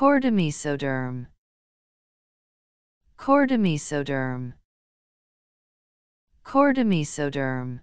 Chordomesoderm. Chordomesoderm. Chordomesoderm.